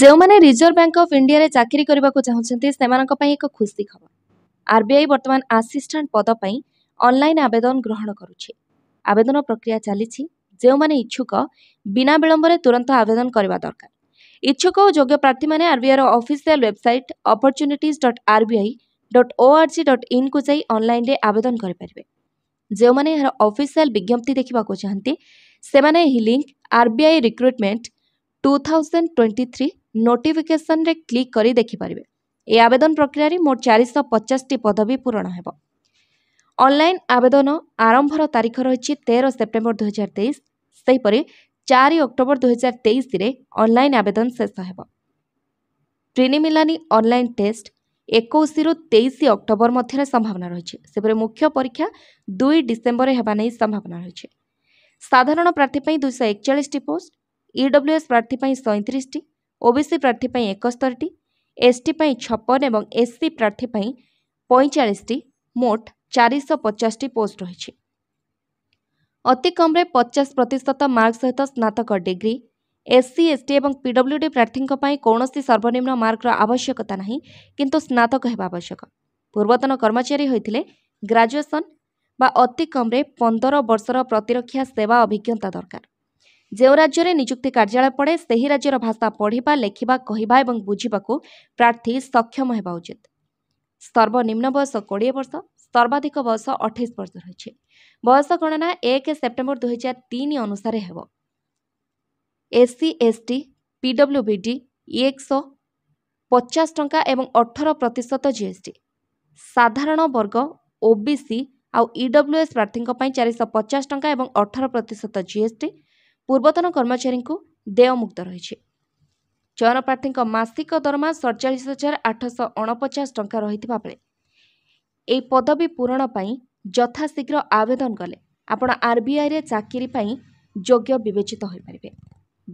ଯେଉଁମାନେ reserve bank of ଇଣ୍ଡିଆରେ ଚାକିରି କରିବାକୁ ଚାହୁଁଛନ୍ତି ସେମାନଙ୍କ ପାଇଁ ଏକ ଖୁସି ଖବର ଆର୍ବିଆଇ ବର୍ତ୍ତମାନ ଆସିଷ୍ଟାଣ୍ଟ ପଦ ପାଇଁ ଅନଲାଇନ୍ ଆବେଦନ ଗ୍ରହଣ କରୁଛି ଆବେଦନ ପ୍ରକ୍ରିୟା ଚାଲିଛି ଯେଉଁମାନେ ଇଚ୍ଛୁକ ବିନା ବିଳମ୍ବରେ ତୁରନ୍ତ ଆବେଦନ କରିବା ଦରକାର ଇଚ୍ଛୁକ ଓ ଯୋଗ୍ୟ ପ୍ରାର୍ଥୀମାନେ ଆର୍ବିଆଇର official website opportunities dot RBI dot O R G dot ଇନ୍କୁ ଯାଇ ଅନଲାଇନ୍ରେ ଆବେଦନ କରିପାରିବେ ଯେଉଁମାନେ ଏହାର ଅଫିସିଆଲ୍ ବିଜ୍ଞପ୍ତି ଦେଖିବାକୁ ଚାହାନ୍ତି ସେମାନେ ଏହି link RBI recruitment two thousand twenty three নোটিফিକେসনরে ক্লিক করে দেখিপারে এই আবেদন প্রক্রিয়ায় মোট চারিশ পচাশটি পদবী পূরণ হব অনলাইন আবেদন আরম্ভর তারিখ রয়েছে তের সেপ্টেম্বর দুইহাজার তেইশ সেইপরি চারি অক্টোবর দুইহাজার তেইশে অনলাইন আবেদন শেষ হব প্রিলিমিনারি অনলাইন টেস্ট একুশরু তেইশ অক্টোবর মধ্যে সম্ভাবনা রয়েছে সেপরে মুখ্য পরীক্ষা দুই ডিসেম্বরে হওয়া নিয়ে সম্ভাবনা রয়েছে সাধারণ প্রার্থী দুইশ একচাশটি পোস্ট ইডব্লুএস প্রার্থী শহে তিরিশটি ଓବିସି ପ୍ରାର୍ଥୀ ପାଇଁ ଏକସ୍ତରୀଟି ଏସ୍ଟି ପାଇଁ ଛପନ ଏବଂ ଏସ୍ସି ପ୍ରାର୍ଥୀ ପାଇଁ ପଇଁଚାଳିଶଟି ମୋଟ ଚାରିଶହ ପଚାଶଟି ପୋଷ୍ଟ ରହିଛି ଅତି କମ୍ରେ ପଚାଶ ପ୍ରତିଶତ ମାର୍କ ସହିତ ସ୍ନାତକ ଡିଗ୍ରୀ ଏସ୍ସି ଏସ୍ଟି ଏବଂ ପିଡବ୍ଲ୍ୟୁଡି ପ୍ରାର୍ଥୀଙ୍କ ପାଇଁ କୌଣସି ସର୍ବନିମ୍ନ ମାର୍କର ଆବଶ୍ୟକତା ନାହିଁ କିନ୍ତୁ ସ୍ନାତକ ହେବା ଆବଶ୍ୟକ ପୂର୍ବତନ କର୍ମଚାରୀ ହୋଇଥିଲେ ଗ୍ରାଜୁଏସନ୍ বা অতি কমরে পনেরো বর্ষর প্রতিরক্ষা সেবা অভিজ্ঞতা দরকার ଯେଉଁ ରାଜ୍ୟରେ ନିଯୁକ୍ତି କାର୍ଯ୍ୟାଳୟ ପଡ଼େ ସେହି ରାଜ୍ୟର ଭାଷା ପଢ଼ିବା ଲେଖିବା କହିବା ଏବଂ ବୁଝିବାକୁ ପ୍ରାର୍ଥୀ ସକ୍ଷମ ହେବା ଉଚିତ ସର୍ବନିମ୍ନ ବୟସ କୋଡ଼ିଏ ବର୍ଷ ସର୍ବାଧିକ ବୟସ ଅଠେଇଶ ବର୍ଷ ରହିଛି ବୟସ ଗଣନା ଏକ ସେପ୍ଟେମ୍ବର ଦୁଇହଜାର ତିନି ଅନୁସାରେ ହେବ SC S T PW B D ଏକଶହ ପଚାଶ ଟଙ୍କା ଏବଂ ଅଠର ପ୍ରତିଶତ ଜିଏସ୍ଟି ସାଧାରଣ ବର୍ଗ ଓ ବି ସି ଆଉ ଇଡବ୍ଲ୍ୟୁଏସ୍ ପ୍ରାର୍ଥୀଙ୍କ ପାଇଁ ଚାରିଶହ ପଚାଶ ଟଙ୍କା ଏବଂ ଅଠର ପ୍ରତିଶତ ଜିଏସ୍ଟି ପୂର୍ବତନ କର୍ମଚାରୀଙ୍କୁ ଦେୟମୁକ୍ତ ରହିଛି ଚୟନ ପ୍ରାର୍ଥୀଙ୍କ ମାସିକ ଦରମା ସଡ଼ଚାଳିଶ ହଜାର ଆଠଶହ ଅଣପଚାଶ ଟଙ୍କା ରହିଥିବା ବେଳେ ଏହି ପଦବୀ ପୂରଣ ପାଇଁ ଯଥାଶୀଘ୍ର ଆବେଦନ କଲେ ଆପଣ ଆର୍ବିଆଇରେ ଚାକିରି ପାଇଁ ଯୋଗ୍ୟ ବିବେଚିତ ହୋଇପାରିବେ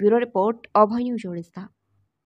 bureau report Abhay news Odisha